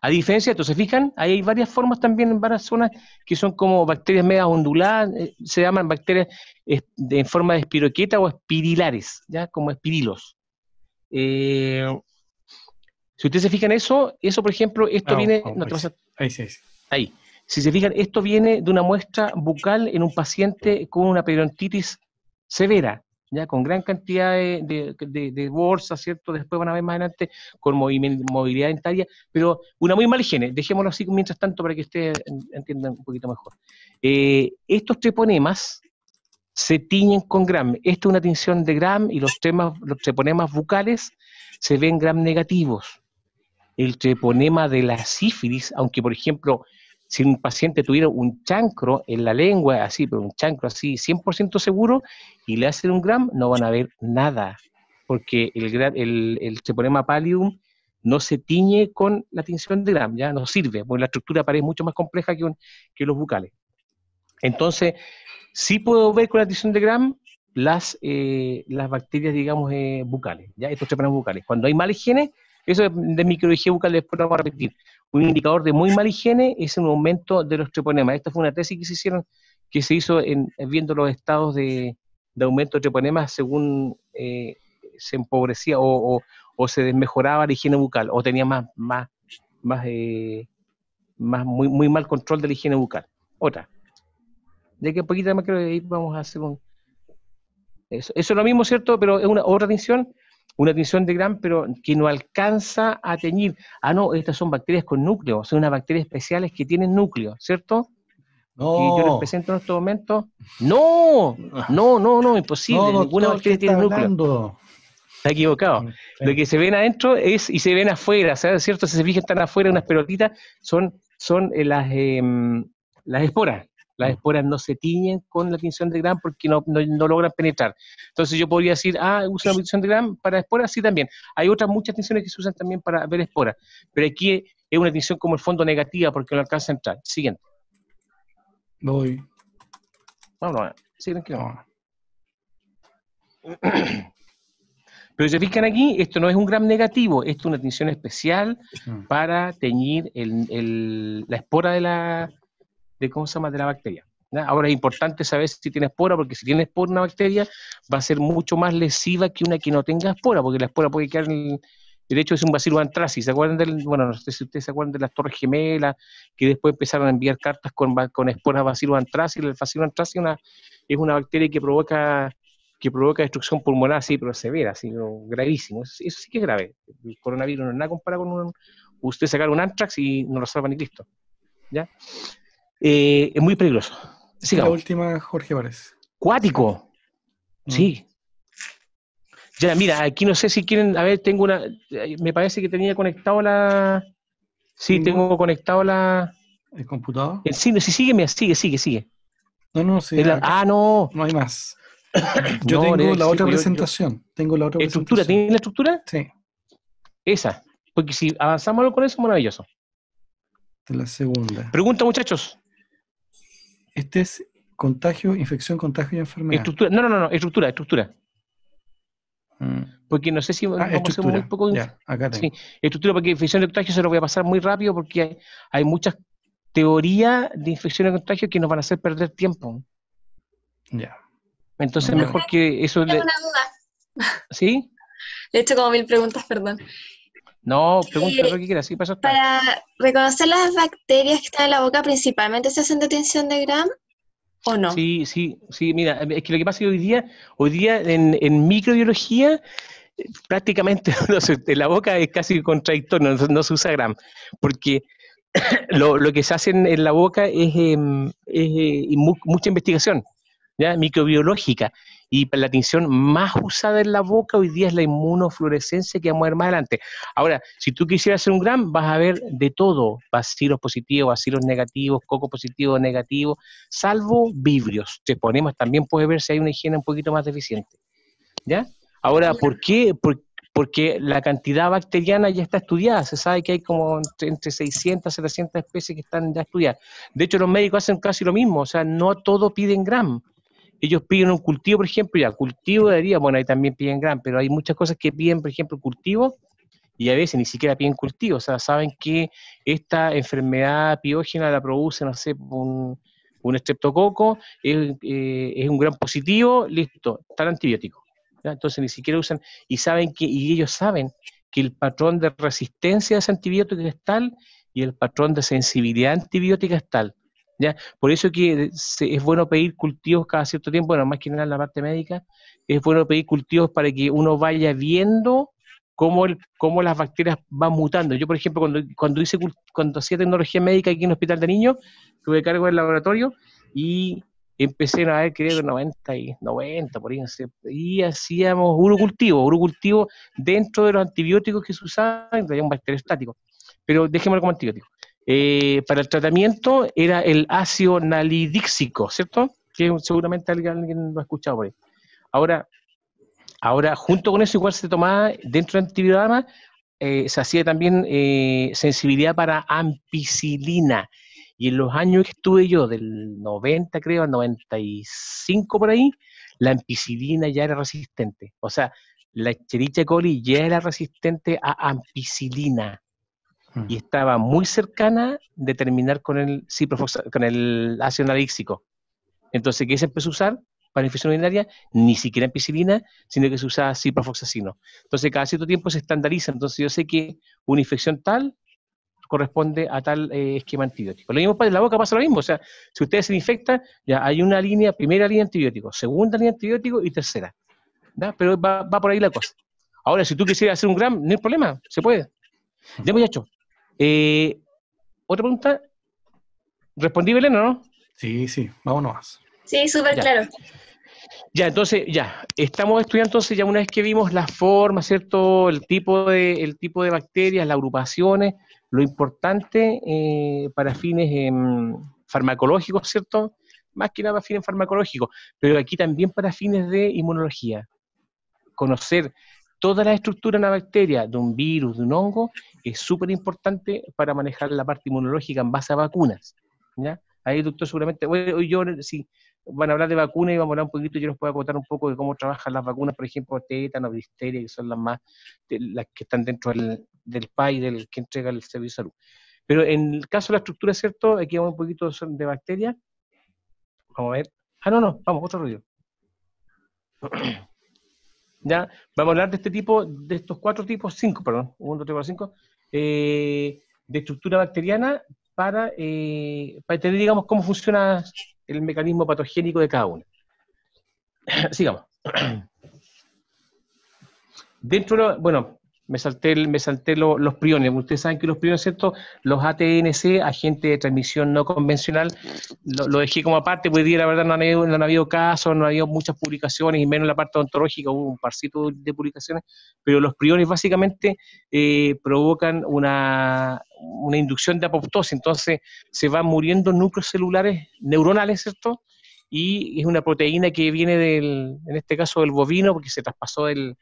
A diferencia, entonces fijan, hay varias formas también en varias zonas que son como bacterias mega onduladas, eh, se llaman bacterias en forma de espiroqueta o espirilares, ya como espirilos. Eh, si ustedes se fijan eso, eso por ejemplo, esto ah, viene... Oh, pues. ahí, ahí, ahí. Si se fijan, esto viene de una muestra bucal en un paciente con una periodontitis severa ya con gran cantidad de, de, bolsas, ¿cierto? Después van a ver más adelante con movilidad dentaria, pero una muy mala higiene. Dejémoslo así mientras tanto para que ustedes entiendan un poquito mejor. Eh, estos treponemas se tiñen con gram. Esta es una tinción de gram y los, temas, los treponemas bucales se ven gram negativos. El treponema de la sífilis, aunque por ejemplo si un paciente tuviera un chancro en la lengua, así, pero un chancro así 100% seguro, y le hacen un gram, no van a ver nada, porque el, el, el no se tiñe con la tinción de gram, ya no sirve, porque la estructura parece mucho más compleja que, los bucales. Entonces, sí puedo ver con la tinción de gram las, eh, las bacterias, digamos, eh, bucales, ya estos treponemas bucales. Cuando hay mal higiene, eso de microhigiene bucal después lo vamos a repetir un indicador de muy mala higiene es un aumento de los treponemas. Esta fue una tesis que se hicieron, que se hizo en, viendo los estados de, aumento de treponemas según eh, se empobrecía o, se desmejoraba la higiene bucal o tenía más, más, eh, más, muy, muy mal control de la higiene bucal. Otra. De que poquito más creo que vamos a hacer un... Eso, eso es lo mismo, ¿cierto? Pero es una otra atención una tinción de gran pero que no alcanza a teñir. Ah, no, estas son bacterias con núcleo, son unas bacterias especiales que tienen núcleo, ¿cierto? No. Que yo les presento en este momento. No, no, no, no, imposible. Ninguna bacteria tiene núcleo. Está equivocado. Lo que se ven adentro es y se ven afuera, sea ¿Cierto? Si se fijan, están afuera unas pelotitas, son, son eh, las, em, las esporas. Las mm. esporas no se tiñen con la tinción de Gram porque no, logran penetrar. Entonces yo podría decir, ah, usa la tinción de Gram para esporas, sí también. Hay otras muchas tensiones que se usan también para ver esporas, pero aquí es una tinción como el fondo negativa porque no alcanza a entrar. Siguiente. Voy. Vamos, no, sí, tranquilo. Pero se fijan aquí, esto no es un gram negativo, esto es una tinción especial mm. para teñir la espora de la, de cómo se llama de la bacteria. Ahora es importante saber si tienes espora, porque si tienes espora una bacteria va a ser mucho más lesiva que una que no tenga espora, porque la espora puede quedar en el, de hecho, es un bacilo antracis. ¿Se acuerdan del, bueno, no sé si ustedes se acuerdan de las Torres Gemelas, que después empezaron a enviar cartas con, con esporas bacilo antracis? El bacilo antracis es una bacteria que provoca que provoca destrucción pulmonar, sí, pero severa, así, gravísimo. Eso, sí que es grave. El coronavirus no es nada comparado con un, usted sacar un antrax y no lo salva ni listo ¿Ya? Eh, es muy peligroso. La última, Jorge Párez. Cuático. Mm. Sí. Ya, mira, aquí no sé si quieren. A ver, tengo una. Me parece que tenía conectado la. Sí, tengo conectado la. ¿El computador? El, sí, sí, sígueme, sigue, sigue, sigue. No, no, sí. ah, no. No hay más. Yo tengo, la otra presentación. tengo la otra ¿Estructura? ¿Tienen la estructura? Sí. Esa. Porque si avanzamos con eso, maravilloso. De la segunda. Pregunta, muchachos. Este es contagio, infección, contagio y enfermedad. no, no, no, estructura, estructura. Mm. Porque no sé si ah, vamos a muy poco. sí, estructura, porque infección de contagio se lo voy a pasar muy rápido porque hay, muchas teorías de infección y contagio que nos van a hacer perder tiempo. Ya. Entonces, mejor que eso. Tengo una duda. ¿Sí? Le he hecho como mil preguntas, perdón. No, pregunta lo eh, que quieras, Para reconocer las bacterias que están en la boca, principalmente se hacen detención de gram ¿O no? Sí, sí, sí, mira, es que lo que pasa es que hoy día, hoy día en, microbiología, prácticamente en la boca es casi contradictorio, no, se usa gram, porque lo, que se hace en, la boca es, em, eh, mucha investigación microbiológica. Y la tinción más usada en la boca hoy día es la inmunofluorescencia que vamos a ver más adelante. Ahora, si tú quisieras hacer un gram, vas a ver de todo, vacilos positivos, vacilos negativos, coco positivo, negativo, salvo vibrios. te ponemos, también puedes ver si hay una higiene un poquito más deficiente. ¿Ya? Ahora, ¿por qué? porque la cantidad bacteriana ya está estudiada, se sabe que hay como entre 600 y 700 especies que están ya estudiadas. De hecho, los médicos hacen casi lo mismo, o sea, no todo piden gram, ellos piden un cultivo, por ejemplo, ya, cultivo de haría bueno, ahí también piden gran, pero hay muchas cosas que piden, por ejemplo, cultivo, y a veces ni siquiera piden cultivo, o sea, saben que esta enfermedad piógena la produce, no sé, un, un estreptococo, es, eh, un gran positivo, listo, tal antibiótico. Entonces ni siquiera usan, y saben que, y ellos saben que el patrón de resistencia a ese antibiótico es tal y el patrón de sensibilidad antibiótica es tal. Por eso que eh, es bueno pedir cultivos cada cierto tiempo, bueno, más que en la parte médica, es bueno pedir cultivos para que uno vaya viendo cómo, las bacterias van mutando. Yo, por ejemplo, cuando, hice, cuando hacía tecnología médica aquí en el Hospital de Niños, tuve cargo del laboratorio y empecé a ver, creo que 90 y 90, por ahí, y hacíamos urocultivo, urocultivo dentro de los antibióticos que se usaban, había un estático, pero déjeme como antibiótico. Eh, para el tratamiento era el ácido nalidíxico, ¿cierto? Que seguramente alguien, lo ha escuchado por ahí. Ahora, ahora, junto con eso igual se tomaba dentro de antibiograma, eh, se hacía también eh, sensibilidad para ampicilina. Y en los años que estuve yo, del 90 creo, al 95 por ahí, la ampicilina ya era resistente. O sea, la chericha coli ya era resistente a ampicilina. Mm. y estaba muy cercana de terminar con el con el ácido analíxico. Entonces, ¿qué se empezó a usar para infección urinaria? Ni siquiera en sino que se usaba ciprofoxacino. Entonces, cada cierto tiempo se estandariza. Entonces, yo sé que una infección tal corresponde a tal eh, esquema antibiótico. Lo mismo para la boca pasa lo mismo. O sea, si ustedes se infectan, ya hay una línea, primera línea antibiótico, segunda línea antibiótico y tercera. Pero va, por ahí la cosa. Ahora, si tú quisieras hacer un gram, no hay problema, se puede. Ya, pues, hecho. Eh, otra pregunta. ¿Respondí, Belén, o no? Sí, sí, vámonos más. Sí, súper claro. Ya, entonces, ya, estamos estudiando entonces ya una vez que vimos la forma, ¿cierto? El tipo de, tipo de bacterias, las agrupaciones, lo importante eh, para fines em, farmacológicos, ¿cierto? Más que nada para fines farmacológicos, pero aquí también para fines de inmunología. Conocer toda la estructura de una bacteria, de un virus, de un hongo, es súper importante para manejar la parte inmunológica en base a vacunas. ¿ya? Ahí, doctor, seguramente, hoy, yo, si van a hablar de vacunas y vamos a hablar un poquito, yo les puedo contar un poco de cómo trabajan las vacunas, por ejemplo, tétano, difteria, que son las más, las que están dentro del, PAI, del que entrega el servicio de salud. Pero en el caso de la estructura, ¿cierto? Aquí vamos un poquito de bacteria. Vamos a ver. Ah, no, no, vamos, otro ruido. ¿ya? Vamos a hablar de este tipo, de estos cuatro tipos, cinco, perdón, uno, dos, tres, cinco, eh, de estructura bacteriana eh, para, entender, digamos, cómo funciona el mecanismo patogénico de cada uno. Sigamos. Dentro, bueno, me salté, me los priones. Ustedes saben que los priones, ¿cierto? Los ATNC, agente de transmisión no convencional, lo, dejé como aparte, porque la verdad no han, habido, no habido casos, no ha habido muchas publicaciones, y menos en la parte ontológica, hubo un parcito de publicaciones, pero los priones básicamente eh, provocan una, una inducción de apoptosis, entonces se van muriendo núcleos celulares neuronales, ¿cierto? Y es una proteína que viene del, en este caso del bovino, porque se traspasó del,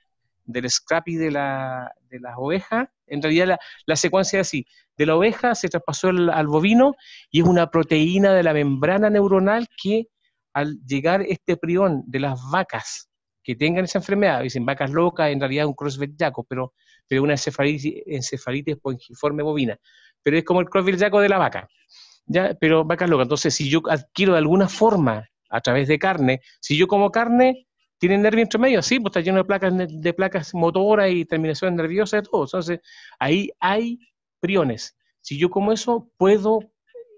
del scrappy de, la, de las ovejas, en realidad la, secuencia es así, de la oveja se traspasó al bovino y es una proteína de la membrana neuronal que al llegar este prión de las vacas que tengan esa enfermedad, dicen vacas locas, en realidad es un crossbred yaco, pero, pero una encefalitis, encefalitis pongiforme bovina, pero es como el crossbred yaco de la vaca, ¿ya? pero vacas locas, entonces si yo adquiero de alguna forma a través de carne, si yo como carne, ¿Tiene nervio entre medio, sí, pues está lleno de placas, de placas motoras y terminaciones nerviosas y todo. Entonces, ahí hay priones. Si yo como eso, puedo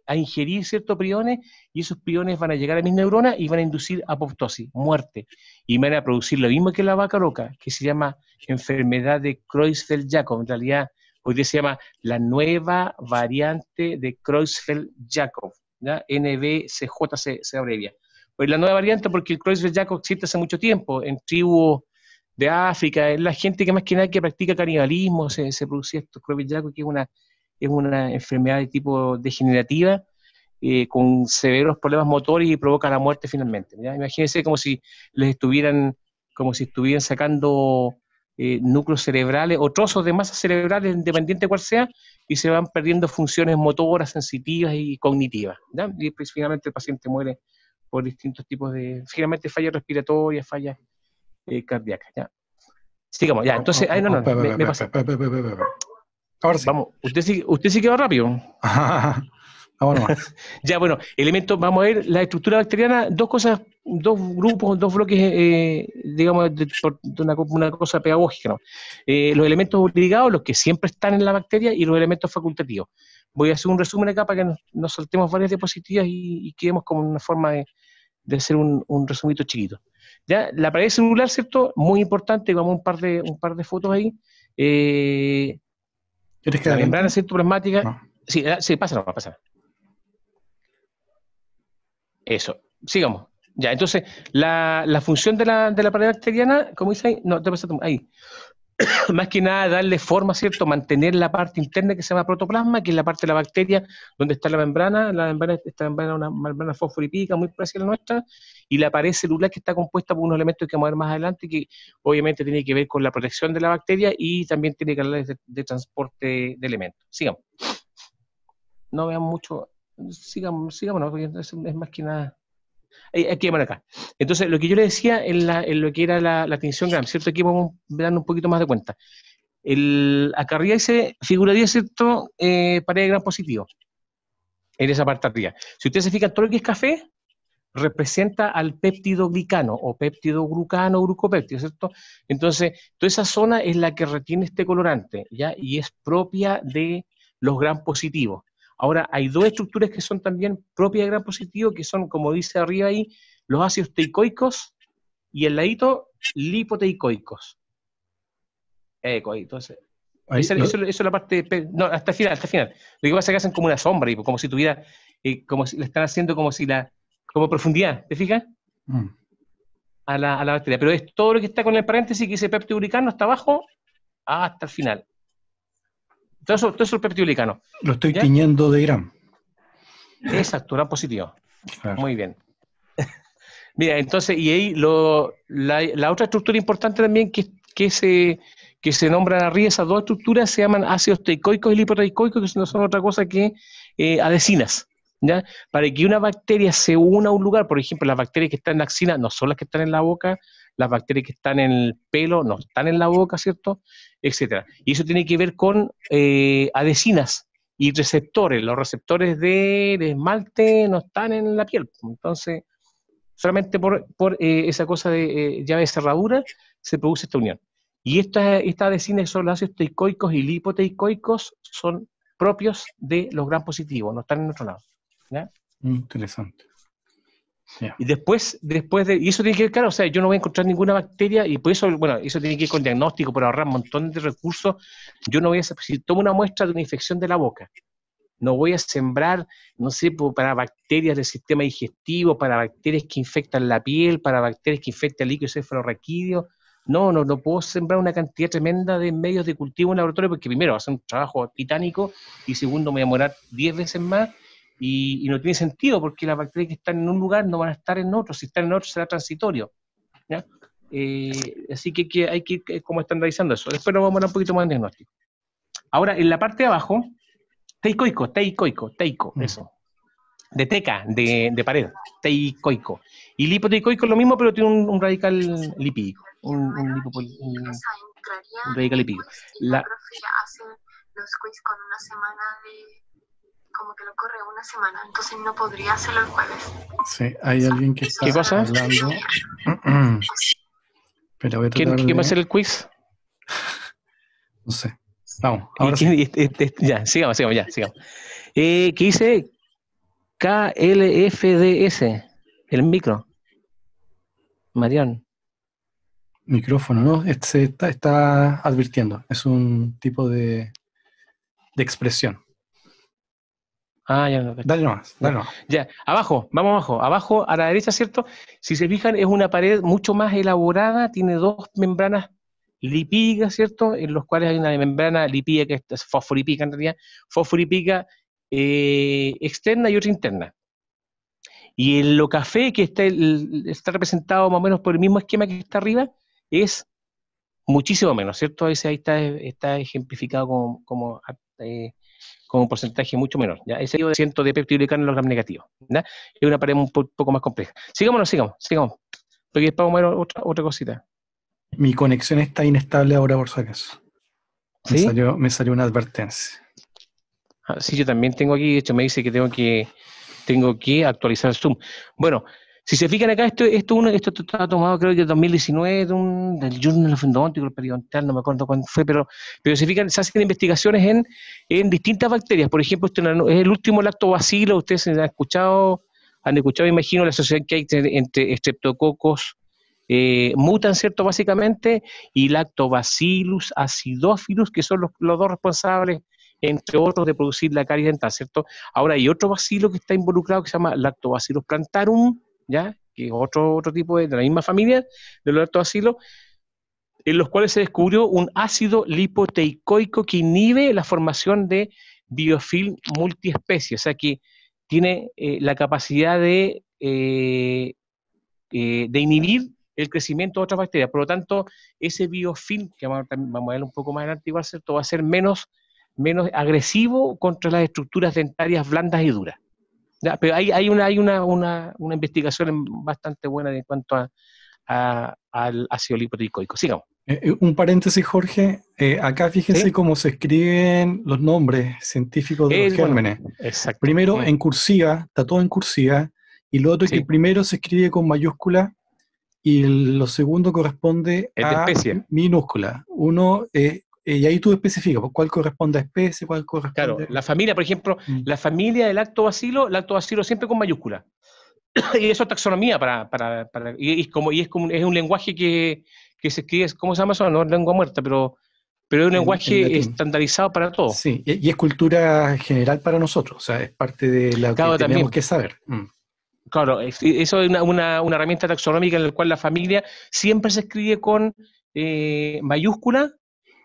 a ingerir ciertos priones y esos priones van a llegar a mis neuronas y van a inducir apoptosis, muerte. Y van a producir lo mismo que la vaca loca, que se llama enfermedad de Creutzfeldt-Jakob. En realidad, hoy día se llama la nueva variante de Creutzfeldt-Jakob. NBCJ se, se abrevia. Pues, la nueva variante, porque el crossfit ya existe hace mucho tiempo, en tribus de África, es la gente que más que nada que practica canibalismo, se, se producía estos crossfit que es una, enfermedad de tipo degenerativa, eh, con severos problemas motores y provoca la muerte finalmente. Imagínense como si les estuvieran, como si estuvieran sacando eh, núcleos cerebrales o trozos de masa cerebrales, independiente de cuál sea, y se van perdiendo funciones motoras, sensitivas y cognitivas. Y pues, finalmente el paciente muere por distintos tipos de, generalmente fallas respiratorias, fallas eh, cardíacas. ¿ya? Sigamos, ya, entonces, ay, no, no, me, pasa. Ahora sí. Vamos, usted sí, usted sí que va rápido. ya, bueno, elementos, vamos a ver la estructura bacteriana, dos cosas, dos grupos, dos bloques, eh, digamos, de, una, cosa pedagógica. Eh, los elementos obligados, los que siempre están en la bacteria, y los elementos facultativos. Voy a hacer un resumen acá para que nos, saltemos varias diapositivas y, y, quedemos como una forma de, hacer un, resumito chiquito. Ya, la pared celular, ¿cierto? Muy importante, vamos un par de, un par de fotos ahí. Eh, que la membrana, ¿cierto? Plasmática. No. Sí, eh, sí, pásalo. Eso, sigamos. Ya, entonces, la, función de la, pared bacteriana, como dice ahí, no, te pasa ahí. Más que nada, darle forma, ¿cierto? Mantener la parte interna que se llama protoplasma, que es la parte de la bacteria donde está la membrana. La membrana, esta membrana es una membrana fosforipídica muy parecida a la nuestra. Y la pared celular que está compuesta por unos elementos que vamos a ver más adelante, que obviamente tiene que ver con la protección de la bacteria y también tiene que hablar de, de transporte de elementos. Sigamos. No vean mucho sigamos, sigamos, porque es, más que nada Aquí, vamos acá. Entonces, lo que yo le decía en, lo que era la, la tensión gram, ¿cierto? Aquí vamos dando un poquito más de cuenta. El, acá arriba dice, figura ¿cierto? Eh, pared de gram positivo. En esa parte arriba. Si ustedes se fijan, todo lo que es café representa al péptido glicano o péptido glucano, glucopéptido, ¿cierto? Entonces, toda esa zona es la que retiene este colorante, ¿ya? Y es propia de los gram positivos. Ahora, hay dos estructuras que son también propias de gran positivo, que son, como dice arriba ahí, los ácidos teicoicos y el ladito lipoteicoicos. Eco, eh, entonces. Ahí, eso, es la parte. No, hasta el final, hasta el final. Lo que pasa es que hacen como una sombra, como si tuviera. Eh, como si, le están haciendo como si la. como profundidad, ¿te fijas? Mm. A, la, bacteria. Pero es todo lo que está con el paréntesis que dice peptiburicano hasta abajo hasta el final. Todo eso, todo eso es Lo estoy tiñendo de Irán. Exacto, Irán positivo. Muy bien. Mira, entonces, y ahí la, otra estructura importante también que, se, que se nombran arriba, esas dos estructuras se llaman ácidos teicoicos y lipoteicoicos que no son otra cosa que eh, adhesinas. Para que una bacteria se una a un lugar, por ejemplo, las bacterias que están en la axina no son las que están en la boca, las bacterias que están en el pelo no están en la boca, ¿cierto? Etcétera. Y eso tiene que ver con eh, adhesinas y receptores. Los receptores de esmalte no están en la piel. Pues. Entonces, solamente por, eh, esa cosa de llave eh, de cerradura se produce esta unión. Y estas esta adhesinas que son ácidos teicoicos y lipoteicoicos son propios de los gran positivos, no están en otro lado. Interesante. Y después, después de, y eso tiene que ver, claro, o sea, yo no voy a encontrar ninguna bacteria y por eso, bueno, eso tiene que ir con diagnóstico, por ahorrar un montón de recursos. Yo no voy a, si tomo una muestra de una infección de la boca, no voy a sembrar, no sé, para bacterias del sistema digestivo, para bacterias que infectan la piel, para bacterias que infectan el líquido cefalorraquídeo. No, no, no puedo sembrar una cantidad tremenda de medios de cultivo en laboratorio porque primero va a ser un trabajo titánico y segundo me voy a demorar 10 veces más y, no tiene sentido porque las bacterias que están en un lugar no van a estar en otro. Si están en otro será transitorio. Eh, así que, hay que ir eh, como estandarizando eso. Después nos vamos a dar un poquito más de diagnóstico. Ahora, en la parte de abajo, teicoico, teicoico, teico, mm. eso. De teca, de, pared, teicoico. Y lipoteicoico es lo mismo, pero tiene un, radical lipídico. Un, radical lipídico. La, los con una semana de como que lo corre una semana, entonces no podría hacerlo el jueves. Sí, hay alguien que está ¿Qué pasa? Pero voy a ¿Quién, va a hacer el quiz? No sé. Vamos, ahora este, este? Ya, sigamos, sigamos, ya, sigamos. Eh, ¿Qué hice? KLFDS, el micro. Marión. Micrófono, ¿no? Este se está, está advirtiendo. Es un tipo de, de expresión. Ah, ya no. Dale más, dale más. Ya, abajo, vamos abajo. Abajo, a la derecha, ¿cierto? Si se fijan, es una pared mucho más elaborada, tiene dos membranas lipídicas, ¿cierto? En los cuales hay una membrana lipídica que es fosforipica en realidad, fosforipica eh, externa y otra interna. Y el lo café que está, está representado más o menos por el mismo esquema que está arriba es muchísimo menos, ¿cierto? Ese ahí está, está ejemplificado como, como eh, con un porcentaje mucho menor. ¿ya? Ese ciento de peptidoglicano en los gram negativos Es una pared un poco más compleja. Sigámonos, sigamos, sigamos. Porque después vamos a otra, cosita. Mi conexión está inestable ahora por si acaso. Me, salió, me salió una advertencia. Ah, sí, yo también tengo aquí, de hecho me dice que tengo que tengo que actualizar Zoom. Bueno, si se fijan acá, esto, esto, está tomado creo que en 2019 de del Journal of el periodontal, no me acuerdo cuándo fue, pero, pero se fijan, se hacen investigaciones en, distintas bacterias. Por ejemplo, este es el último lactobacilo, ustedes han escuchado, han escuchado, imagino, la asociación que hay entre estreptococos, eh, mutan, ¿cierto? Básicamente, y lactobacillus acidophilus, que son los, dos responsables entre otros, de producir la caries dental, ¿cierto? Ahora hay otro bacilo que está involucrado que se llama Lactobacillus plantarum, ¿ya? que es otro, otro tipo de, la misma familia de los asilo, en los cuales se descubrió un ácido lipoteicoico que inhibe la formación de biofilm multiespecie, o sea que tiene eh, la capacidad de, eh, eh, de inhibir el crecimiento de otras bacterias. Por lo tanto, ese biofilm, que vamos, a ver un poco más adelante, va a ser, va a ser menos, menos agresivo contra las estructuras dentarias blandas y duras pero hay, una, hay una, investigación bastante buena en cuanto a, al ácido lipoticoico. Sigamos. Eh, eh, un paréntesis, Jorge. Eh, acá fíjense cómo se escriben los nombres científicos de los gérmenes. primero mm. en cursiva, está todo en cursiva, y lo otro es que primero se escribe con mayúscula y lo segundo corresponde a minúscula. Uno es y ahí tú especificas pues, cuál corresponde a especie, cuál corresponde. Claro, la familia, por ejemplo, mm. la familia del acto vacilo, el acto vacilo siempre con mayúscula. y eso es taxonomía para. para, y, es como, y es, es un lenguaje que, se escribe, ¿cómo se llama eso? No es lengua muerta, pero, pero es un lenguaje estandarizado para todo. Sí, y, es cultura general para nosotros, o sea, es parte de la que tenemos que saber. Mm. Claro, eso es una, herramienta taxonómica en la cual la familia siempre se escribe con eh, mayúscula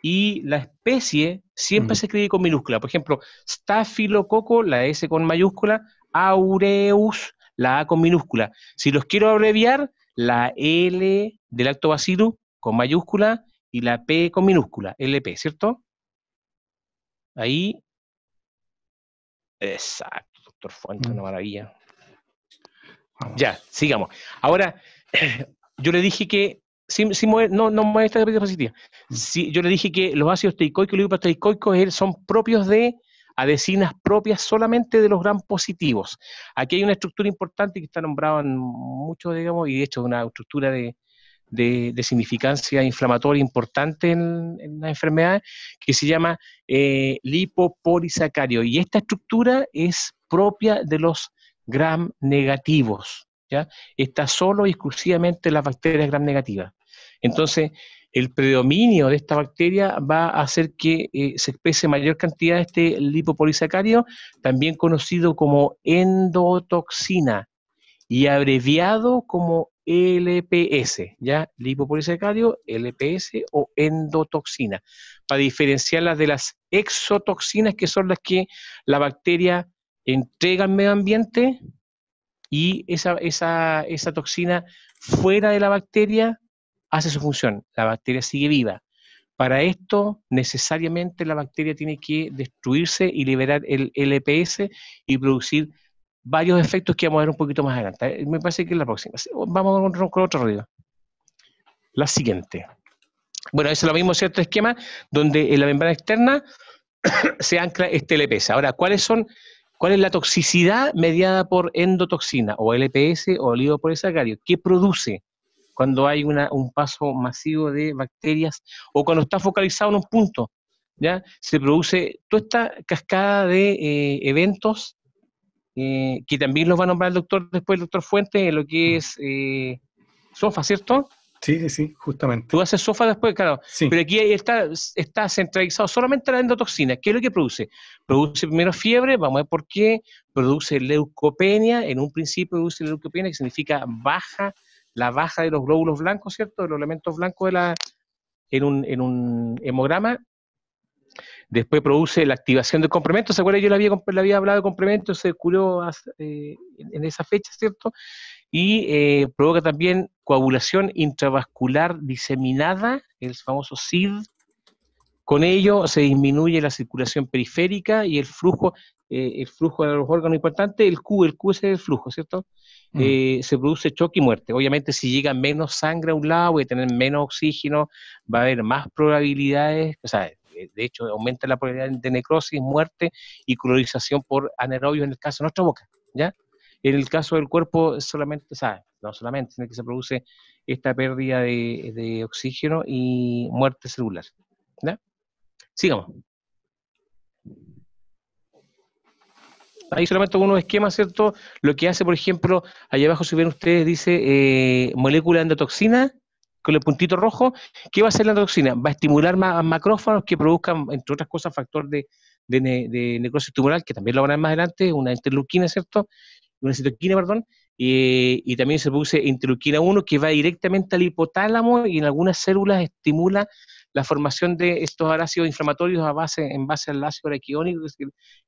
y la especie siempre mm. se escribe con minúscula. Por ejemplo, Staphylococcus, la S con mayúscula, Aureus, la A con minúscula. Si los quiero abreviar, la L del lactobacillus con mayúscula y la P con minúscula, LP, ¿cierto? Ahí. Exacto, doctor Fuente, una mm. maravilla. Ya, sigamos. Ahora, yo le dije que no, no mueve esta mm. yo le dije que los ácidos teicoicos y los er, son propios de adhesinas propias solamente de los gram positivos. Aquí hay una estructura importante que está nombrada en muchos, digamos, y de hecho una estructura de, significancia inflamatoria importante en, las enfermedades, que se llama eh, lipopolisacario. Y esta estructura es propia de los gram negativos. ¿ya? Está solo y exclusivamente las bacterias gram negativas. Entonces, el predominio de esta bacteria va a hacer que eh, se exprese mayor cantidad de este lipopolisacario, también conocido como endotoxina y abreviado como LPS, ¿ya? Lipopolisacario, LPS o endotoxina, para diferenciarla de las exotoxinas que son las que la bacteria entrega al medio ambiente y esa toxina fuera de la bacteria hace su función, la bacteria sigue viva. Para esto, necesariamente la bacteria tiene que destruirse y liberar el LPS y producir varios efectos que vamos a ver un poquito más adelante. Eh, me parece que es la próxima. Vamos con otro ruido. La siguiente. Bueno, es lo mismo, cierto esquema, donde en la membrana externa se ancla este LPS. Ahora, ¿cuáles son ¿Cuál es la toxicidad mediada por endotoxina o LPS o por sacario? ¿Qué produce? cuando hay una, un paso masivo de bacterias o cuando está focalizado en un punto, ¿ya? Se produce toda esta cascada de eh, eventos eh, que también los va a nombrar el doctor después, el doctor Fuente en lo que mm. es eh, SOFA, ¿cierto? Sí, sí, justamente. Tú haces SOFA después, claro. Sí. Pero aquí está, está centralizado solamente la endotoxina. ¿Qué es lo que produce? Produce primero fiebre, vamos a ver por qué. Produce leucopenia, en un principio produce leucopenia, que significa baja la baja de los glóbulos blancos, ¿cierto? De los elementos blancos de la, en, un, hemograma. Después produce la activación del complemento. ¿Se acuerdan? Yo le había, había hablado de complemento, se curó eh, en esa fecha, ¿cierto? Y eh, provoca también coagulación intravascular diseminada, el famoso SID, con ello se disminuye la circulación periférica y el flujo, eh, el flujo de los órganos importantes, el Q, el Q es el flujo, ¿cierto? Mm. Eh, se produce choque y muerte. Obviamente si llega menos sangre a un lado, y a tener menos oxígeno, va a haber más probabilidades, o sea, eh, de hecho aumenta la probabilidad de necrosis, muerte y colorización por anaerobios en el caso de nuestra boca, ¿ya? En el caso del cuerpo solamente, o sea, no solamente, el que se produce esta pérdida de, de oxígeno y muerte celular, ¿ya? Sigamos. Ahí solamente uno unos esquemas, ¿cierto? Lo que hace, por ejemplo, allá abajo, si ven ustedes, dice eh, molécula molécula endotoxina, con el puntito rojo. ¿Qué va a hacer la endotoxina? Va a estimular más macrófagos que produzcan, entre otras cosas, factor de, de, necrosis tumoral, que también lo van a ver más adelante, una interleuquina, ¿cierto? Una citoquina, perdón. y también se produce interleuquina 1, que va directamente al hipotálamo y en algunas células estimula la formación de estos ácidos inflamatorios a base, en base al ácido araquiónico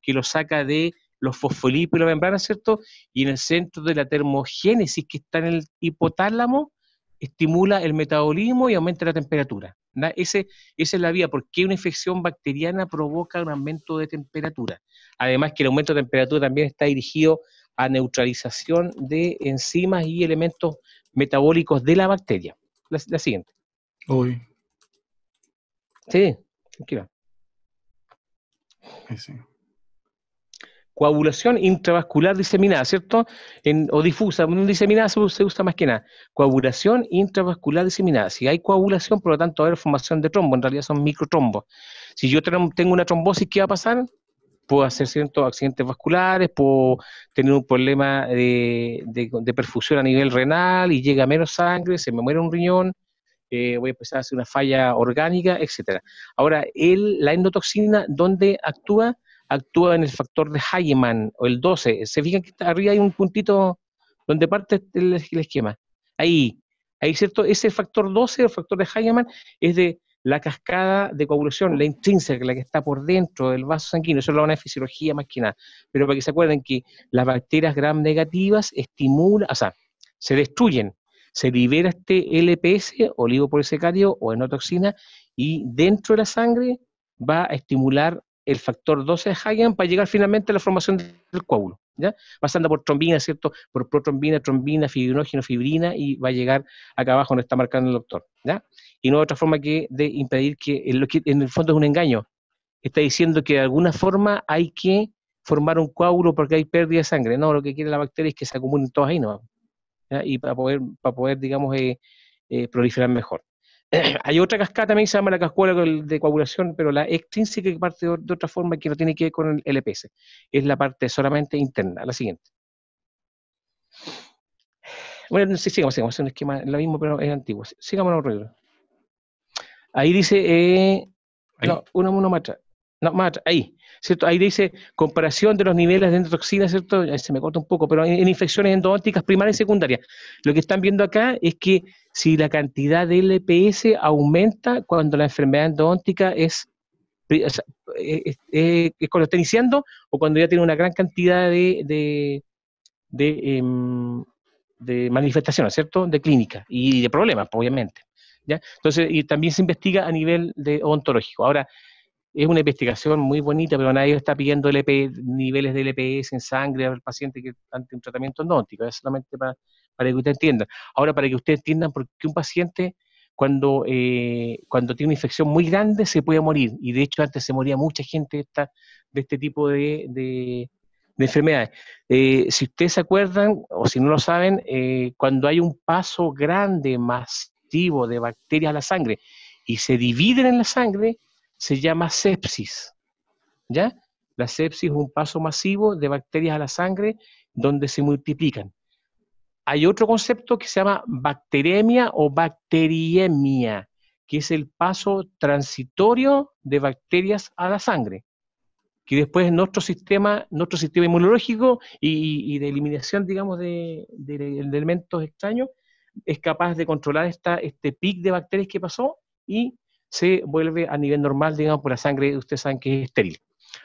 que, lo saca de los fosfolípidos y la membrana, ¿cierto? Y en el centro de la termogénesis que está en el hipotálamo, estimula el metabolismo y aumenta la temperatura. esa es la vía, ¿Por porque una infección bacteriana provoca un aumento de temperatura. Además que el aumento de temperatura también está dirigido a neutralización de enzimas y elementos metabólicos de la bacteria. La, la siguiente. Uy, Sí, tranquila. Coagulación intravascular diseminada, ¿cierto? En, o difusa, diseminada se, usa más que nada. Coagulación intravascular diseminada. Si hay coagulación, por lo tanto, va a haber formación de trombo, en realidad son microtrombos. Si yo tengo una trombosis, ¿qué va a pasar? Puedo hacer ciertos accidentes vasculares, puedo tener un problema de perfusión a nivel renal y llega menos sangre, se me muere un riñón, voy eh, a pues, empezar a hacer una falla orgánica, etcétera. Ahora, el, la endotoxina, ¿dónde actúa? Actúa en el factor de Heimann, o el 12. Se fijan que arriba hay un puntito donde parte el, esquema. Ahí, ahí, ¿cierto? Ese factor 12, el factor de Heimann, es de la cascada de coagulación, la intrínseca, la que está por dentro del vaso sanguíneo, eso lo van a fisiología más que nada, pero para que se acuerden que las bacterias gram negativas estimulan, o sea, se destruyen, se libera este LPS, secario o enotoxina, y dentro de la sangre va a estimular el factor 12 de Hagen para llegar finalmente a la formación del coágulo, ¿ya? Pasando por trombina, ¿cierto? Por protrombina, trombina, fibrinógeno, fibrina y va a llegar acá abajo donde está marcando el doctor, ¿ya? Y no hay otra forma que de impedir que, en que en el fondo es un engaño. Está diciendo que de alguna forma hay que formar un coágulo porque hay pérdida de sangre. No, lo que quiere la bacteria es que se acumulen todos ahí, ¿no? y para poder, para poder digamos, eh, eh, proliferar mejor. Hay otra cascada también se llama la cascuela de coagulación, pero la extrínseca que parte de, otra forma que no tiene que ver con el LPS. Es la parte solamente interna. La siguiente. Bueno, sí, sigamos, sigamos. Es un esquema lo mismo, pero es antiguo. Sigamos en otro Ahí dice. Eh, no, uno, más No, más Ahí. Ahí dice comparación de los niveles de endotoxina, ¿cierto? Se me corta un poco, pero en, infecciones endodónticas primarias y secundarias. Lo que están viendo acá es que si la cantidad de LPS aumenta cuando la enfermedad endodóntica es, eh, eh, eh, es, cuando está iniciando o cuando ya tiene una gran cantidad de, em, de, manifestaciones, ¿cierto? De clínica y de problemas, obviamente. ¿ya? Entonces, y también se investiga a nivel de ontológico. Ahora, es una investigación muy bonita, pero nadie está pidiendo LP, niveles de LPS en sangre al paciente que ante un tratamiento endóntico, es solamente para, que usted entienda. Ahora, para que ustedes entiendan por qué un paciente cuando, eh, cuando tiene una infección muy grande se puede morir, y de hecho antes se moría mucha gente de, esta, de este tipo de, de, enfermedades. Eh, si ustedes se acuerdan, o si no lo saben, eh, cuando hay un paso grande, masivo de bacterias a la sangre, y se dividen en la sangre, se llama sepsis. ¿Ya? La sepsis es un paso masivo de bacterias a la sangre donde se multiplican. Hay otro concepto que se llama bacteremia o bacteriemia, que es el paso transitorio de bacterias a la sangre, que después nuestro sistema, nuestro sistema inmunológico y, de eliminación, digamos, de, elementos extraños, es capaz de controlar este pic de bacterias que pasó y se vuelve a nivel normal, digamos, por la sangre, ustedes saben que es estéril.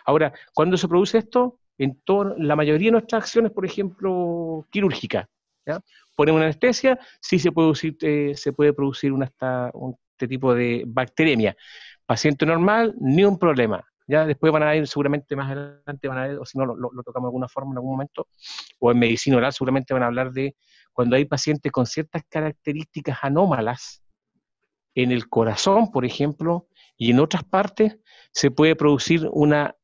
Ahora, ¿cuándo se produce esto? En todo, la mayoría de nuestras acciones, por ejemplo, quirúrgica, Ponemos una anestesia, sí se puede producir, eh, se puede producir un, este tipo de bacteremia. Paciente normal, ni un problema. Ya después van a ir, seguramente más adelante van a ver, o si no, lo, lo, tocamos de alguna forma en algún momento, o en medicina oral seguramente van a hablar de cuando hay pacientes con ciertas características anómalas, en el corazón, por ejemplo, y en otras partes, se puede producir una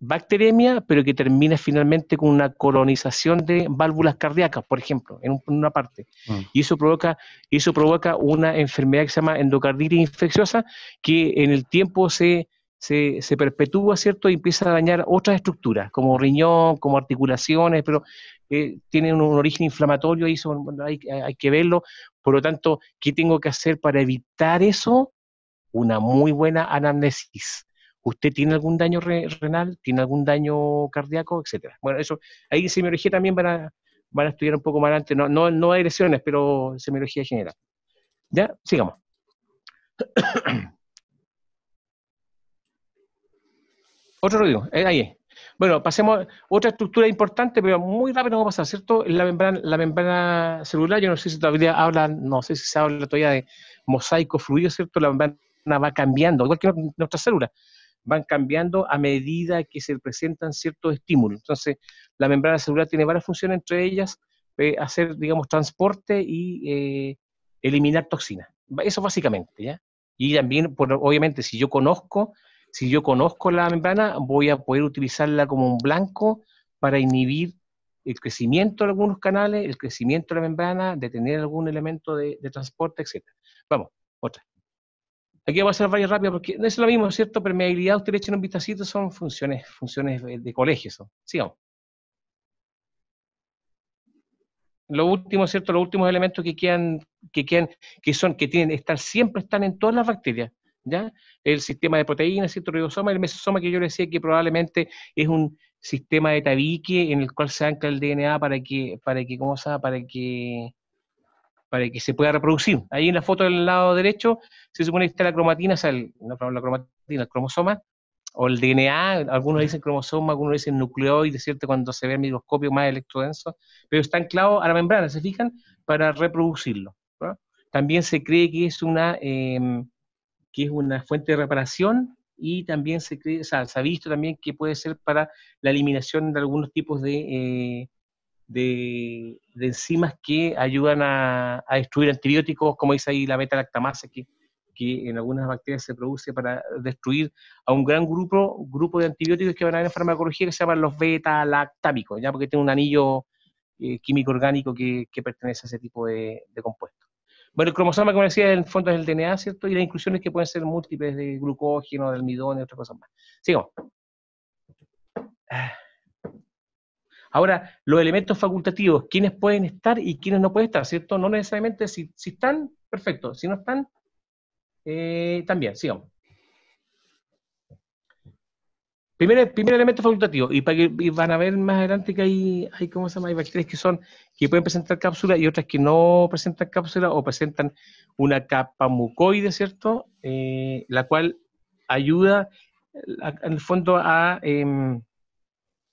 bacteremia, pero que termina finalmente con una colonización de válvulas cardíacas, por ejemplo, en una parte. Mm. Y eso provoca, eso provoca una enfermedad que se llama endocarditis infecciosa, que en el tiempo se, se, perpetúa, ¿cierto? Y empieza a dañar otras estructuras, como riñón, como articulaciones, pero eh, tiene un origen inflamatorio y hay, hay, que verlo, por lo tanto, ¿qué tengo que hacer para evitar eso? Una muy buena anamnesis. ¿Usted tiene algún daño renal? ¿Tiene algún daño cardíaco? Etcétera. Bueno, eso, ahí semiología también van a, estudiar un poco más adelante. No, no, no hay lesiones, pero semiología general. Ya, sigamos. Otro ruido, eh, ahí. Bueno, pasemos a otra estructura importante, pero muy rápido vamos a pasar, ¿cierto? La membrana, la membrana celular, yo no sé si todavía hablan, no sé si se habla todavía de mosaico fluido, ¿cierto? La membrana va cambiando, igual que nuestras células, van cambiando a medida que se presentan ciertos estímulos. Entonces, la membrana celular tiene varias funciones, entre ellas eh, hacer, digamos, transporte y eh, eliminar toxinas. Eso básicamente, ¿ya? Y también, pues, obviamente, si yo conozco si yo conozco la membrana, voy a poder utilizarla como un blanco para inhibir el crecimiento de algunos canales, el crecimiento de la membrana, detener algún elemento de, transporte, etc. Vamos, otra. Aquí voy a hacer varias rápidas porque no es lo mismo, ¿cierto? Permeabilidad, usted le en un vistacito, son funciones, funciones de colegio. Sigamos. Lo último, ¿cierto? Los últimos elementos que quedan, que que son, que tienen, están, siempre están en todas las bacterias. El sistema de proteínas, ¿cierto? Ribosoma, el mesosoma que yo le decía que probablemente es un sistema de tabique en el cual se ancla el DNA para que, para que, ¿cómo se Para que, para que se pueda reproducir. Ahí en la foto del lado derecho se supone que está la cromatina, o sea, no, la cromatina, el cromosoma, o el DNA, algunos dicen cromosoma, algunos dicen nucleoide, ¿cierto? Cuando se ve el microscopio más electrodenso, pero está anclado a la membrana, ¿se fijan? Para reproducirlo. También se cree que es una, em, que es una fuente de reparación y también se, ha visto también que puede ser para la eliminación de algunos tipos de, eh, de, enzimas que ayudan a, destruir antibióticos, como dice ahí la beta-lactamasa, que, que en algunas bacterias se produce para destruir a un gran grupo, grupo de antibióticos que van a haber en farmacología que se llaman los beta-lactámicos, ya porque tiene un anillo eh, químico orgánico que, pertenece a ese tipo de compuestos. Bueno, el cromosoma, como decía, en el fondo es el DNA, ¿cierto? Y las inclusiones que pueden ser múltiples de glucógeno, de almidón y otras cosas más. Sigamos. Ah. Ahora, los elementos facultativos, ¿quiénes pueden estar y quiénes no pueden estar, ¿cierto? No necesariamente, si, están, perfecto. Si no están, eh, también, sigamos. Primer, primer elemento facultativo, y, van a ver más adelante que hay, hay, ¿cómo se bacterias que son que pueden presentar cápsula y otras que no presentan cápsula o presentan una capa mucoide, ¿cierto? Eh, la cual ayuda, en el fondo, a em,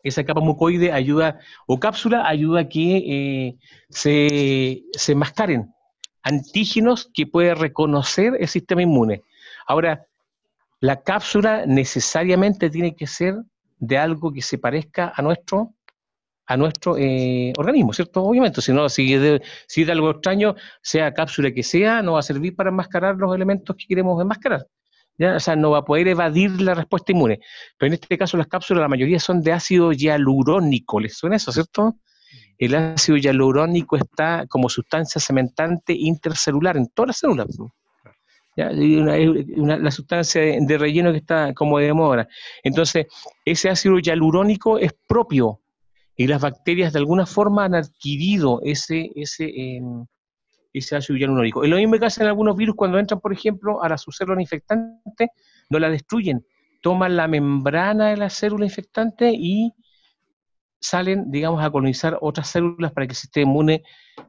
esa capa mucoide ayuda, o cápsula ayuda a que eh, se, se mascaren antígenos que puede reconocer el sistema inmune. Ahora, la cápsula necesariamente tiene que ser de algo que se parezca a nuestro a nuestro eh, organismo, ¿cierto? Obviamente, si no, si de, algo extraño, sea cápsula que sea, no va a servir para enmascarar los elementos que queremos enmascarar. ¿ya? O sea, no va a poder evadir la respuesta inmune. Pero en este caso, las cápsulas, la mayoría son de ácido hialurónico, ¿les suena eso, cierto? El ácido hialurónico está como sustancia cementante intercelular en todas las células la sustancia de, relleno que está como de demora. Entonces, ese ácido hialurónico es propio y las bacterias de alguna forma han adquirido ese, ese, em, ese ácido hialurónico. lo mismo que hacen algunos virus cuando entran, por ejemplo, a la su célula infectante, no la destruyen, toman la membrana de la célula infectante y salen, digamos, a colonizar otras células para que el sistema inmune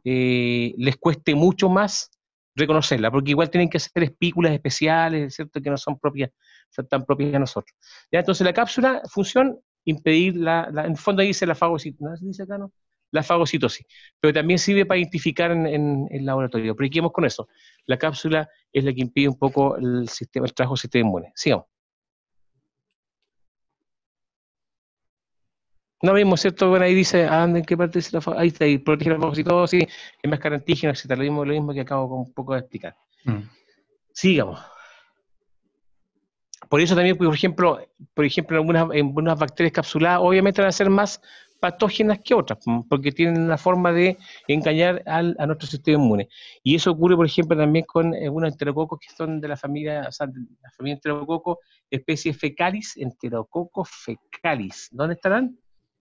eh, les cueste mucho más reconocerla, porque igual tienen que hacer espículas especiales, ¿cierto? Que no son propias, son tan propias de nosotros. ¿Ya? Entonces la cápsula, función, impedir la, en fondo ahí dice la fagocitosis, ¿no? dice acá, La fagocitosis, pero también sirve para identificar en, el laboratorio. Pero ¿qué con eso? La cápsula es la que impide un poco el, sistema, el trabajo sistema inmune. Sigamos. No mismo, ¿cierto? Bueno, ahí dice, ah, ¿en qué parte dice la Ahí está, ahí protege la y todo, es más carantígeno, etc. Lo mismo, que acabo con un poco de explicar. Mm. Sigamos. Por eso también, por ejemplo, por ejemplo, algunas, algunas bacterias capsuladas obviamente van a ser más patógenas que otras, mm, porque tienen la forma de engañar al, a nuestro sistema inmune. Y eso ocurre, por ejemplo, también con algunos enterococos que son de la familia, o sea, la familia enterococo, especie fecalis, enterococo fecalis. ¿Dónde estarán?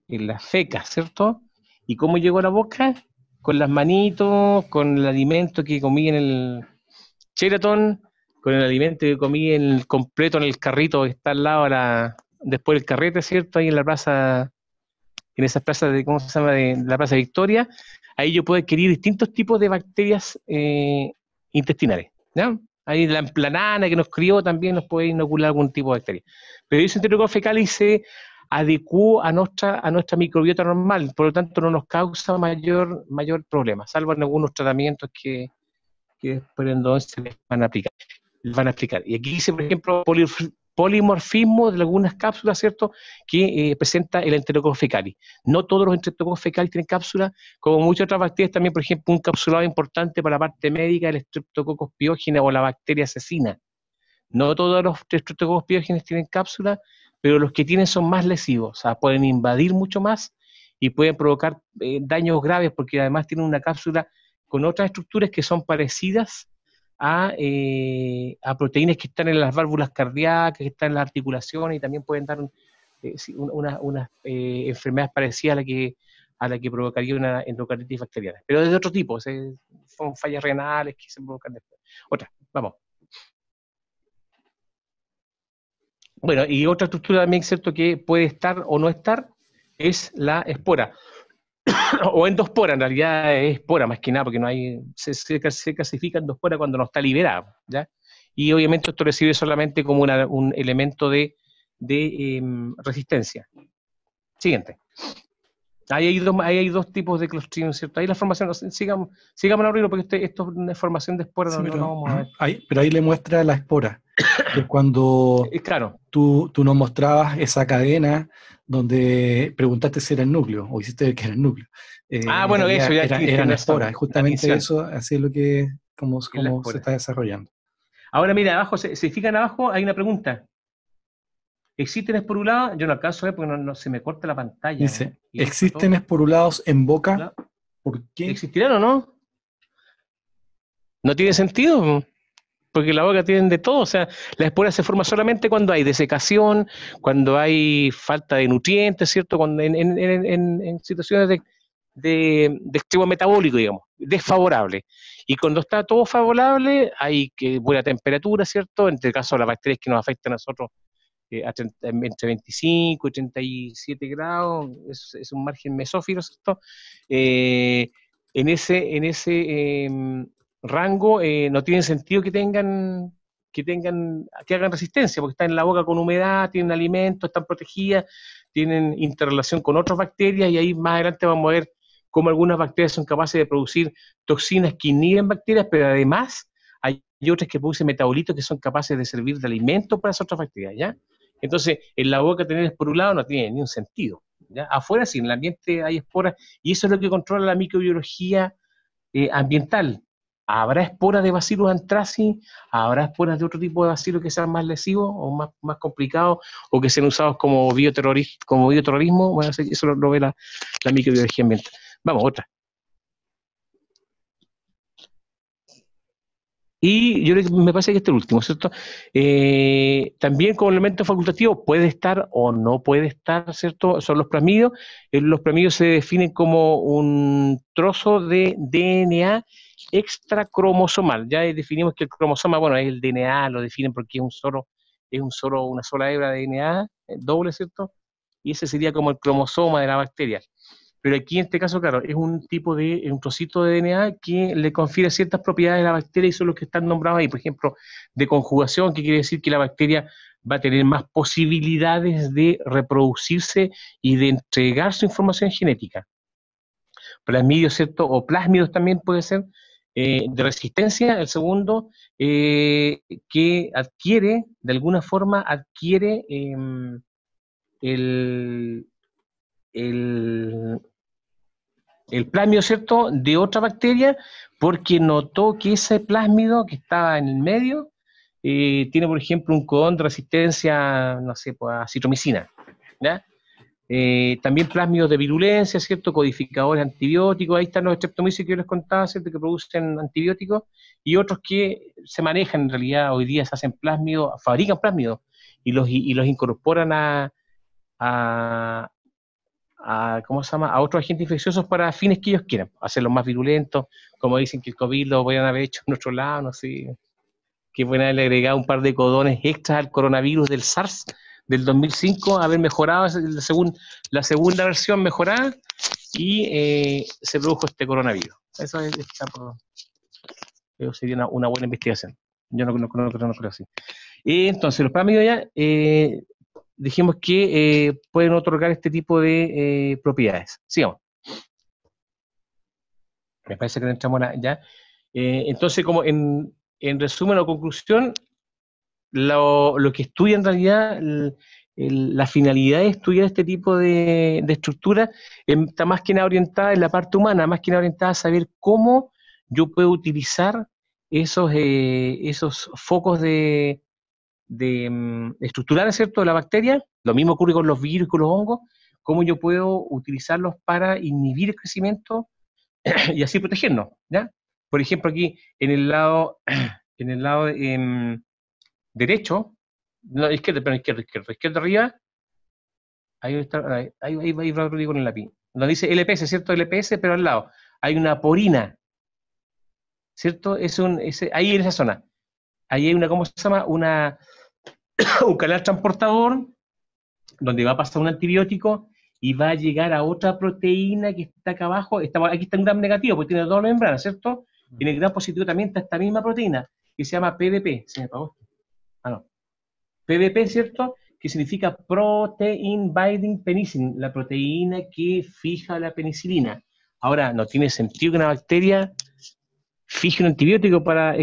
en la fecas, ¿cierto? ¿Y cómo llegó a la boca? Con las manitos, con el alimento que comí en el Sheraton, con el alimento que comí en el completo en el carrito que está al lado de después del carrete, ¿cierto? Ahí en la plaza, en esas plazas de, ¿cómo se llama? De, la Plaza Victoria. Ahí yo puedo adquirir distintos tipos de bacterias eh, intestinales, ¿Ya? Ahí la emplanana que nos crió también nos puede inocular algún tipo de bacteria. Pero yo soy fecal y sé adecuó a nuestra, a nuestra microbiota normal, por lo tanto no nos causa mayor, mayor problema, salvo en algunos tratamientos que, que entonces se les van a aplicar. van a Y aquí dice, por ejemplo, polimorfismo de algunas cápsulas, ¿cierto?, que eh, presenta el enterococo fecalis. No todos los enterococos fecalis tienen cápsula, como muchas otras bacterias también, por ejemplo, un capsulado importante para la parte médica, el Streptococcus piógena o la bacteria asesina. No todos los Streptococcus piógenes tienen cápsula, pero los que tienen son más lesivos, o sea, pueden invadir mucho más y pueden provocar eh, daños graves porque además tienen una cápsula con otras estructuras que son parecidas a, eh, a proteínas que están en las válvulas cardíacas, que están en las articulaciones y también pueden dar eh, unas enfermedades parecidas a la que a la que provocaría una endocarditis bacteriana, pero de otro tipo, son fallas renales que se provocan después. Otra, vamos. Bueno, y otra estructura también, ¿cierto?, que puede estar o no estar, es la espora. o endospora, en realidad es espora más que nada, porque no hay, se, se, clasifica endospora cuando no está liberado, ¿ya? Y obviamente esto recibe solamente como un elemento de, em, resistencia. Siguiente. Ahí hay, dos, hay dos tipos de Clostridium, ¿cierto? Ahí la formación, sigamos, sigamos abriendo porque este, esto es una formación de esporas. no, pero, vamos a ver. Ahí, pero ahí le muestra la espora, que es cuando claro. tú, tú, nos mostrabas esa cadena donde preguntaste si era el núcleo, o hiciste que era el núcleo. Eh, ah, bueno, eso ya. Era, era la espora, justamente eso, así es lo que como, como se está desarrollando. Ahora mira, abajo, si fijan abajo, hay una pregunta. Existen esporulados, yo no alcanzo a ver porque no, se me corta la pantalla. ¿existen esporulados en boca? ¿Por qué? ¿Existirán o no? No tiene sentido, porque la boca tiene de todo. O sea, la espora se forma solamente cuando hay desecación, cuando hay falta de nutrientes, ¿cierto? Cuando en, situaciones de, de, metabólico, digamos, desfavorable. Y cuando está todo favorable, hay que, buena temperatura, ¿cierto? En el este caso de las bacterias que nos afectan a nosotros eh, em, entre 25 y 37 grados, es, un margen mesófilo, ¿cierto? Eh, en ese, en ese em, rango eh, no tiene sentido que tengan que tengan, que hagan resistencia, porque están en la boca con humedad, tienen alimento, están protegidas, tienen interrelación con otras bacterias y ahí más adelante vamos a ver cómo algunas bacterias son capaces de producir toxinas que inhiben bacterias, pero además hay otras que producen metabolitos que son capaces de servir de alimento para esas otras bacterias, ¿ya? Entonces, en la boca tener lado no tiene ningún sentido. ¿ya? Afuera si en el ambiente hay esporas, y eso es lo que controla la microbiología eh, ambiental. ¿Habrá esporas de bacilos anthracis? ¿Habrá esporas de otro tipo de bacilos que sean más lesivos o más, más complicados o que sean usados como, bioterrorismo? eso lo, ve la, la microbiología ambiental. Vamos, otra. Y yo me parece que este es el último, ¿cierto? Eh, también como elemento facultativo puede estar o no puede estar, ¿cierto? Son los plasmidos. Eh, los plasmidos se definen como un trozo de DNA extracromosomal. Ya definimos que el cromosoma, bueno, es el DNA, lo definen porque es un solo, es un solo, una sola hebra de DNA, eh, doble, ¿cierto? Y ese sería como el cromosoma de la bacteria. Pero aquí en este caso, claro, es un tipo de, un trocito de DNA que le confiere ciertas propiedades a la bacteria y son los que están nombrados ahí. Por ejemplo, de conjugación, que quiere decir que la bacteria va a tener más posibilidades de reproducirse y de entregar su información genética. Plasmidos, ¿cierto? O plásmidos también puede ser eh, de resistencia. El segundo, eh, que adquiere, de alguna forma, adquiere em, el, el plasmido, ¿cierto?, de otra bacteria, porque notó que ese plásmido que estaba en el medio eh, tiene, por ejemplo, un codón de resistencia, no sé, pues, a citromicina. ¿ya? Eh, también plásmidos de virulencia, ¿cierto? Codificadores antibióticos, ahí están los streptomyces que yo les contaba, ¿cierto? Que producen antibióticos y otros que se manejan en realidad, hoy día se hacen plásmidos, fabrican plásmidos y los, y los incorporan a, a, ¿cómo se llama? a otros agentes infecciosos para fines que ellos quieran, hacerlos más virulentos, como dicen que el COVID lo podrían haber hecho en otro lado, no sé, que pueden haberle agregado un par de codones extras al coronavirus del SARS del 2005, haber mejorado según la segunda versión mejorada y eh, se produjo este coronavirus. Eso es, creo sería una, buena investigación. Yo no, no, creo así. entonces, los paramédicos ya eh, dijimos que eh, pueden otorgar este tipo de eh, propiedades. Sigamos. Me parece que entramos ya. Eh, entonces, como en, resumen o conclusión, lo, que estudia en realidad, la finalidad de estudiar este tipo de, estructura em, está más que nada orientada en la parte humana, más que nada orientada a saber cómo yo puedo utilizar esos, esos focos de, de mm, estructurar ¿cierto?, de la bacteria, lo mismo ocurre con los virus con los hongos, cómo yo puedo utilizarlos para inhibir el crecimiento y así protegernos, ¿ya? Por ejemplo, aquí en el lado, en el lado em, derecho, no, izquierdo, pero izquierdo, izquierdo, izquierdo arriba, ahí, está, ahí, va con el lápiz, nos dice LPS, ¿cierto? LPS, pero al lado hay una porina, ¿cierto? Es un, ese, ahí en esa zona ahí hay una, ¿cómo se llama? Una, un canal transportador donde va a pasar un antibiótico y va a llegar a otra proteína que está acá abajo. aquí está un gran negativo, porque tiene dos membranas, ¿cierto? Y en el gram positivo también está esta misma proteína, que se llama PBP. Se me Ah, no. PBP, ¿cierto? Que significa Protein Binding Penicillin, la proteína que fija la penicilina. Ahora, no tiene sentido que una bacteria fije un antibiótico para,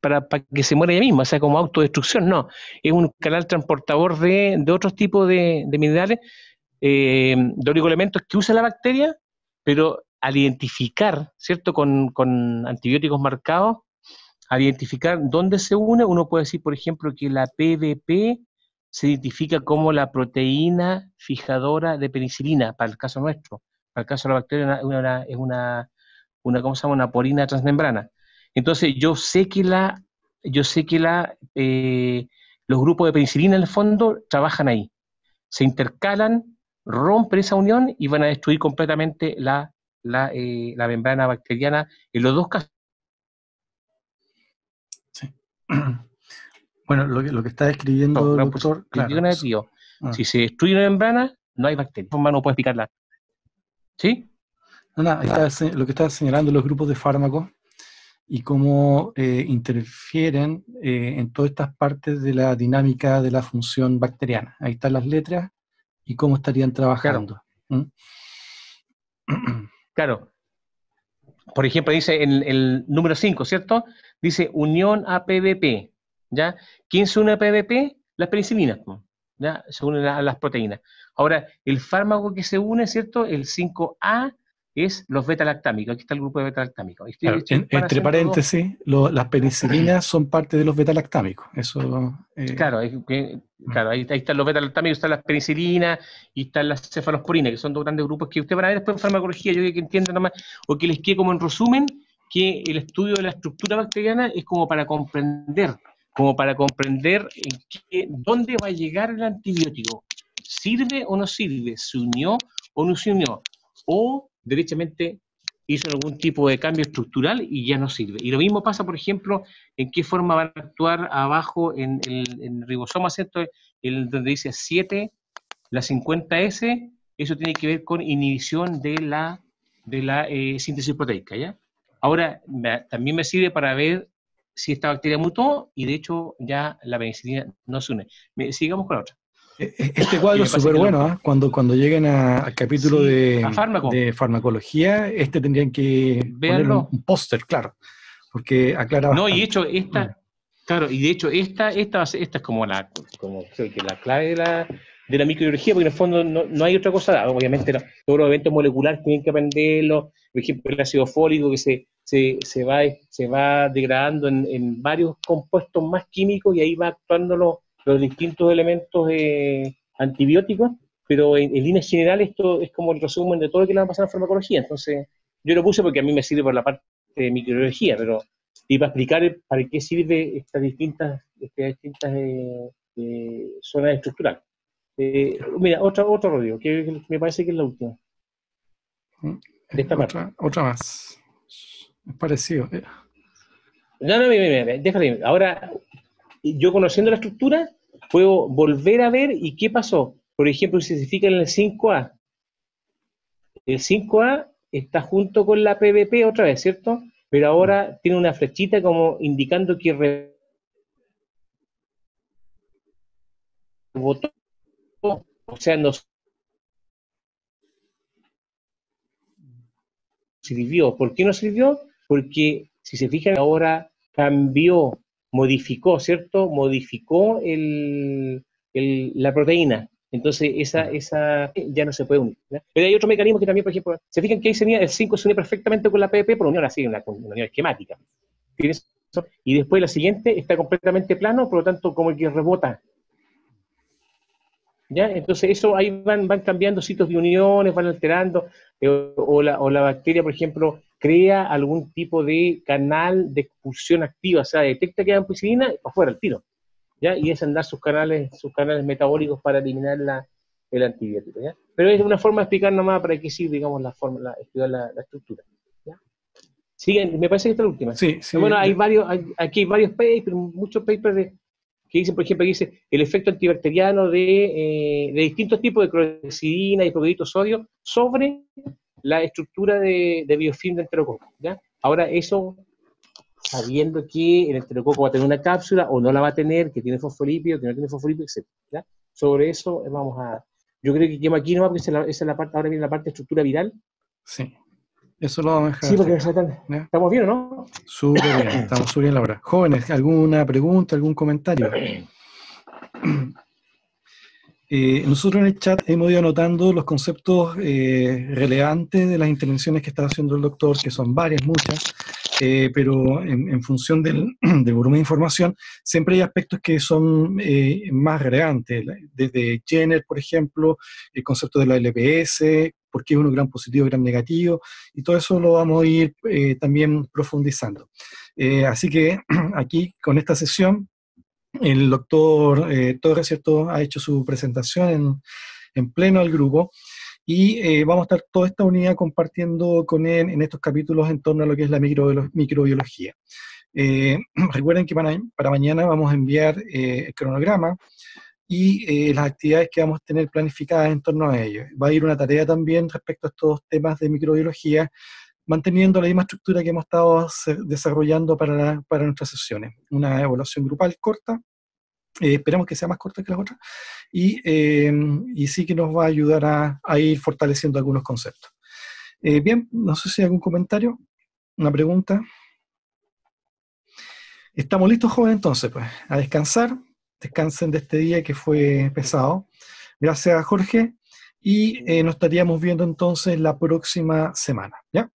para, para, que se muera ella misma, o sea, como autodestrucción, no. Es un canal transportador de, de otros tipos de, minerales, eh, de oligoelementos que usa la bacteria, pero al identificar, ¿cierto?, con, con antibióticos marcados, al identificar dónde se une, uno puede decir, por ejemplo, que la PVP se identifica como la proteína fijadora de penicilina, para el caso nuestro. Para el caso de la bacteria es una una, ¿cómo se Una porina transmembrana. Entonces, yo sé que la, yo sé que la, eh, los grupos de penicilina en el fondo trabajan ahí. Se intercalan, rompen esa unión y van a destruir completamente la, eh, membrana bacteriana en los dos casos. Bueno, lo que, está describiendo el pues, doctor, claro. Ah. Si se destruye una membrana, no hay bacterias. No puedes picarla. ¿Sí? No, lo que está señalando los grupos de fármacos y cómo eh, interfieren eh, en todas estas partes de la dinámica de la función bacteriana. Ahí están las letras y cómo estarían trabajando. Claro. ¿Mm? Por ejemplo, dice el, el número 5, ¿cierto? Dice unión a PVP, ¿ya? ¿Quién se une a PVP? Las penicilinas, ¿ya? Se unen a las proteínas. Ahora, el fármaco que se une, ¿cierto? El 5A es los beta-lactámicos. Aquí está el grupo de beta-lactámicos. entre paréntesis, las penicilinas son parte de los beta-lactámicos. Eh, claro, ahí, están los beta-lactámicos, están las penicilinas y están las cefalosporinas, que son dos grandes grupos que usted van a ver después en farmacología, yo que entiendan nomás, o que les quede como en resumen que el estudio de la estructura bacteriana es como para comprender, como para comprender dónde va a llegar el antibiótico. ¿Sirve o no sirve? ¿Se unió o no se unió? O derechamente hizo algún tipo de cambio estructural y ya no sirve. Y lo mismo pasa, por ejemplo, en qué forma van a actuar abajo en, el ribosoma, ¿cierto? El, donde dice 7, la 50S, eso tiene que ver con inhibición de la, de la eh, síntesis proteica, ¿ya? Ahora, también me sirve para ver si esta bacteria mutó y de hecho ya la penicilina no se une. Sigamos con la otra. E-, e-, este cuadro es súper bueno, ¿ah? cuando, cuando lleguen al capítulo de, farmacología, este tendrían que Verlo. un, póster, claro, porque aclara No, y hecho, esta, claro, y de hecho, esta, esta, esta es como la, como, que la clave de la, de la microbiología, porque en el fondo no, hay otra cosa, obviamente todos los eventos moleculares tienen que aprenderlo, por ejemplo, el ácido fólico que se, se, se va, se va degradando en, en varios compuestos más químicos y ahí va actuando los los distintos elementos eh, antibióticos, pero en, línea general esto es como el resumen de todo lo que le va a pasar a farmacología. Entonces, yo lo puse porque a mí me sirve por la parte de microbiología, pero iba a explicar para qué sirve estas distintas, estas distintas eh, eh, zonas estructurales. Eh, mira, otra, otro rodillo, que me parece que es la última. De esta parte. otra más. Es parecido. No, no, mira, mira, déjame Ahora, yo conociendo la estructura, puedo volver a ver y qué pasó. Por ejemplo, si se fijan en el 5A, el 5A está junto con la PVP otra vez, ¿cierto? Pero ahora tiene una flechita como indicando que rebotó, o sea, no sirvió. ¿Por qué no sirvió? Porque, si se fijan, ahora cambió modificó, ¿cierto? Modificó el, la proteína. Entonces, esa, esa ya no se puede unir. Pero hay otro mecanismo que también, por ejemplo, se fijan que ahí se el 5 se une perfectamente con la pp por unión así, una, unión esquemática. Y después la siguiente está completamente plano, por lo tanto, como el que rebota. ¿Ya? Entonces, eso ahí van, van cambiando sitios de uniones, van alterando, eh, o, la, o la bacteria, por ejemplo, crea algún tipo de canal de expulsión activa, o sea, detecta que hay ampicilina, para afuera, el tiro, ¿ya? Y es andar sus canales, sus canales metabólicos para eliminar la, el antibiótico, ¿ya? Pero es una forma de explicar nomás para qué sirve, digamos, la forma, la, estudiar la, estructura. Siguen, me parece que esta es la última. Sí, sí. Bueno, hay varios, aquí hay varios papers, muchos papers que dicen, por ejemplo, dice el efecto antibacteriano de, eh, distintos tipos de clorexidina y de sodio sobre la estructura de, biofilm del enterococo. ¿ya? Ahora, eso, sabiendo que el enterococo va a tener una cápsula o no la va a tener, que tiene fosfolípido, que no tiene fosfolípido, etc. Sobre eso eh, vamos a... Yo creo que quema aquí nomás, porque esa es, la, parte, ahora viene la parte de estructura viral. Sí. Eso lo vamos a dejar. Sí, porque estamos bien, ¿o no? Súper bien, estamos súper bien la hora. Jóvenes, ¿alguna pregunta, algún comentario? Eh, nosotros en el chat hemos ido anotando los conceptos eh, relevantes de las intervenciones que está haciendo el doctor, que son varias, muchas, eh, pero en, función del, volumen de información, siempre hay aspectos que son más relevantes, desde Jenner, por ejemplo, el concepto de la LPS, por qué uno gran positivo, gran negativo, y todo eso lo vamos a ir también profundizando. así que aquí, con esta sesión, el doctor eh, Torres, ¿cierto?, ha hecho su presentación en, pleno al grupo y eh, vamos a estar toda esta unidad compartiendo con él en estos capítulos en torno a lo que es la microbiología. Eh, recuerden que para, mañana vamos a enviar el cronograma y las actividades que vamos a tener planificadas en torno a ello. Va a ir una tarea también respecto a estos temas de microbiología, manteniendo la misma estructura que hemos estado desarrollando para, para nuestras sesiones. Una evaluación grupal corta, eh, Esperamos que sea más corta que las otras, y, eh, sí que nos va a ayudar a, ir fortaleciendo algunos conceptos. Eh, bien, no sé si hay algún comentario, una pregunta. Estamos listos, jóvenes, entonces, pues, a descansar. Descansen de este día que fue pesado. Gracias, Jorge. Y nos estaríamos viendo entonces la próxima semana. ¿Ya?